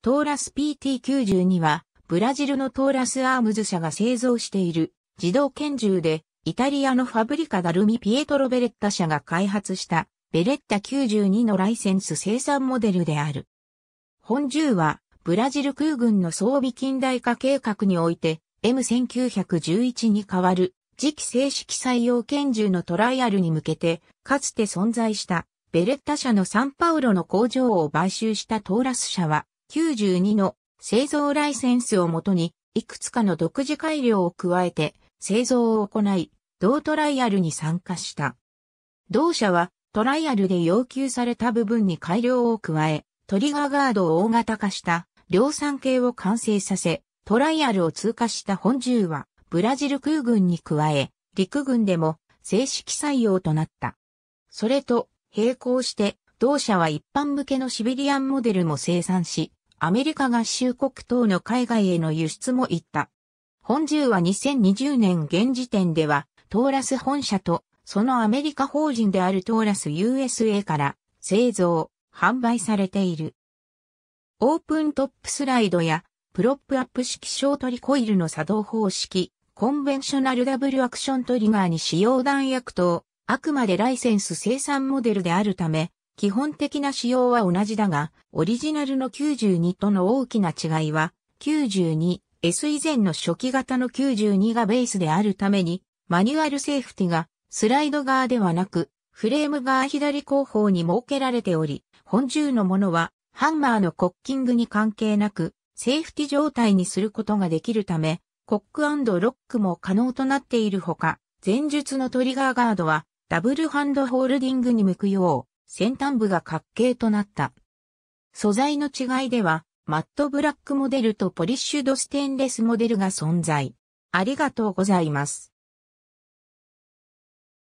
トーラス PT92 は、ブラジルのトーラスアームズ社が製造している自動拳銃で、イタリアのファブリカ・ダルミ・ピエトロ・ベレッタ社が開発したベレッタ92のライセンス生産モデルである。本銃は、ブラジル空軍の装備近代化計画において、M1911 に代わる次期正式採用拳銃のトライアルに向けて、かつて存在したベレッタ社のサンパウロの工場を買収したトーラス社は、92の製造ライセンスをもとに、いくつかの独自改良を加えて製造を行い、同トライアルに参加した。同社はトライアルで要求された部分に改良を加え、トリガーガードを大型化した量産系を完成させ、トライアルを通過した本銃はブラジル空軍に加え、陸軍でも正式採用となった。それと並行して同社は一般向けのシビリアンモデルも生産し、アメリカ合衆国等の海外への輸出も行った。本銃は2020年現時点では、トーラス本社と、そのアメリカ法人であるトーラス USA から製造、販売されている。オープントップスライドや、プロップアップ式小リコイルの作動方式、コンベンショナルダブルアクショントリガーに使用弾薬等、あくまでライセンス生産モデルであるため、基本的な仕様は同じだが、オリジナルの92との大きな違いは、92S 以前の初期型の92がベースであるために、マニュアルセーフティがスライド側ではなく、フレーム側左後方に設けられており、本銃のものはハンマーのコッキングに関係なく、セーフティ状態にすることができるため、コックロックも可能となっているほか、前述のトリガーガードは、ダブルハンドホールディングに向くよう、先端部が角形となった。素材の違いでは、マットブラックモデルとポリッシュドステンレスモデルが存在。ありがとうございます。